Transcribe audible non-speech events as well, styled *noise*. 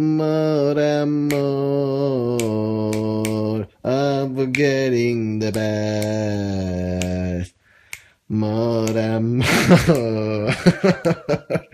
more and more I'm forgetting the best. More and *laughs* more.